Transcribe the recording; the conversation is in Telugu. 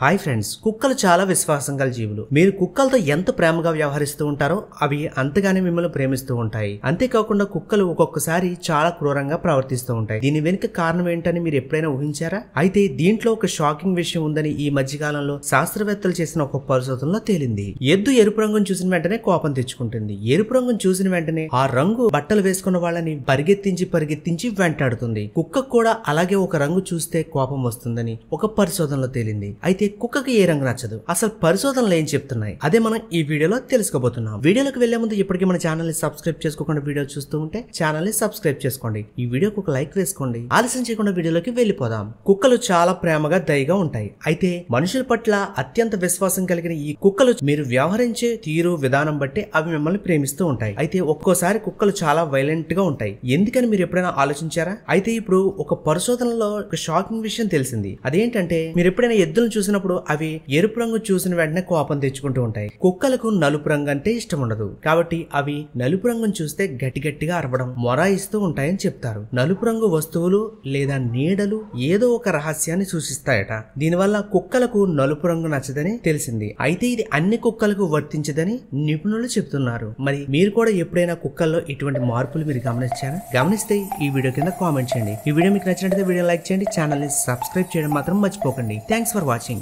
హాయ్ ఫ్రెండ్స్ కుక్కలు చాలా విశ్వాసం గల జీవులు మీరు కుక్కలతో ఎంత ప్రేమగా వ్యవహరిస్తూ ఉంటారో అవి అంతగానే మిమ్మల్ని ప్రేమిస్తూ ఉంటాయి అంతేకాకుండా కుక్కలు ఒక్కొక్కసారి చాలా క్రూరంగా ప్రవర్తిస్తూ ఉంటాయి దీని వెనుక కారణం ఏంటని మీరు ఎప్పుడైనా ఊహించారా అయితే దీంట్లో ఒక షాకింగ్ విషయం ఉందని ఈ మధ్యకాలంలో శాస్త్రవేత్తలు చేసిన ఒక పరిశోధనలో తేలింది ఎద్దు ఎరుపు రంగును చూసిన వెంటనే కోపం తెచ్చుకుంటుంది ఎరుపు రంగును చూసిన వెంటనే ఆ రంగు బట్టలు వేసుకున్న వాళ్ళని పరిగెత్తించి పరిగెత్తించి వెంటాడుతుంది కుక్క కూడా అలాగే ఒక రంగు చూస్తే కోపం వస్తుందని ఒక పరిశోధనలో తేలింది అయితే అయితే కుక్కకి ఏ రంగు నచ్చదు అసలు పరిశోధనలు ఏం చెప్తున్నాయి అదే మనం ఈ వీడియోలో తెలుసుకోబోతున్నాం వీడియోకి వెళ్లే ముందు ఇప్పటికీ మన ఛానల్ ని సబ్స్క్రైబ్ చేసుకోకుండా వీడియో చూస్తూ ఉంటే ఛానల్ ని సబ్స్క్రైబ్ చేసుకోండి ఈ వీడియోకి ఒక లైక్ వేసుకోండి ఆలస్యం చేయకుండా వీడియోలోకి వెళ్ళిపోదాం కుక్కలు చాలా ప్రేమగా దయగా ఉంటాయి అయితే మనుషుల పట్ల అత్యంత విశ్వాసం కలిగిన ఈ కుక్కలు మీరు వ్యవహరించే తీరు విధానం బట్టి అవి మిమ్మల్ని ప్రేమిస్తూ ఉంటాయి అయితే ఒక్కోసారి కుక్కలు చాలా వైలెంట్ గా ఉంటాయి ఎందుకని మీరు ఎప్పుడైనా ఆలోచించారా అయితే ఇప్పుడు ఒక పరిశోధనలో ఒక షాకింగ్ విషయం తెలిసింది అదేంటంటే మీరు ఎప్పుడైనా ఎద్దులను చూసిన చూసినప్పుడు అవి ఎరుపు రంగు చూసిన వెంటనే కోపం తెచ్చుకుంటూ ఉంటాయి కుక్కలకు నలుపు రంగు అంటే ఇష్టం ఉండదు కాబట్టి అవి నలుపు రంగును చూస్తే గట్టిగట్టిగా అరవడం మొరాయిస్తూ ఉంటాయని చెప్తారు నలుపు రంగు వస్తువులు లేదా నీడలు ఏదో ఒక రహస్యాన్ని సూచిస్తాయట దీనివల్ల కుక్కలకు నలుపు రంగు నచ్చదని తెలిసింది అయితే ఇది అన్ని కుక్కలకు వర్తించదని నిపుణులు చెప్తున్నారు మరి మీరు కూడా ఎప్పుడైనా కుక్కల్లో ఇటువంటి మార్పులు మీరు గమనించారా గమనిస్తే ఈ వీడియో కింద కామెంట్ చేయండి ఈ వీడియో మీకు నచ్చినట్లయితే వీడియో లైక్ చేయండి ఛానల్ని సబ్స్క్రైబ్ చేయడం మాత్రం మర్చిపోకండి థ్యాంక్స్ ఫర్ వాచింగ్